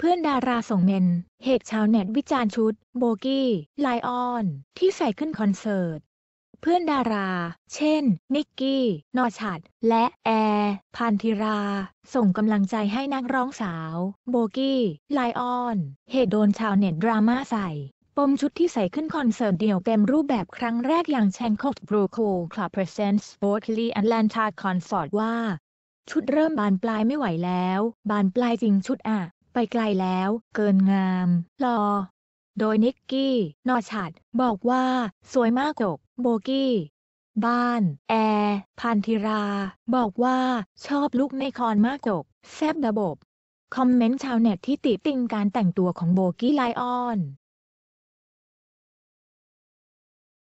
เพื่อนดาราส่งเมน เหตุชาวเน็ตวิจารณ์ชุด โบกี้ไลออนที่ใส่ขึ้นคอนเสิร์ต เพื่อนดารา เช่นนิกกี้นอชัดและ แอร์พานธิรา ส่งกำลังใจให้นักร้องสาว โบกี้ไลออนเหตุโดนชาวเน็ตดราม่าใส่ ปมชุดที่ใส่ขึ้นคอนเสิร์ตเดี่ยวเต็มรูปแบบครั้งแรกอย่างแชงคอกบรูคูลคลับเพรสเซนต์โบตลีแอนแลนทาคอนสอร์ตว่า ชุดเริ่มบานปลายไม่ไหวแล้ว บานปลายจริงชุดอ่ะไปไกลแล้ว เกินงาม รอ โดยนิกกี้ นอชัดบอกว่า สวยมากกกโบกี้ บ้าน แอร์พันธิรา บอกว่าชอบลุกในคอนมากกกแซบระบบ คอมเมนต์ชาวเน็ตที่ติติงการแต่งตัวของโบกี้ไลออน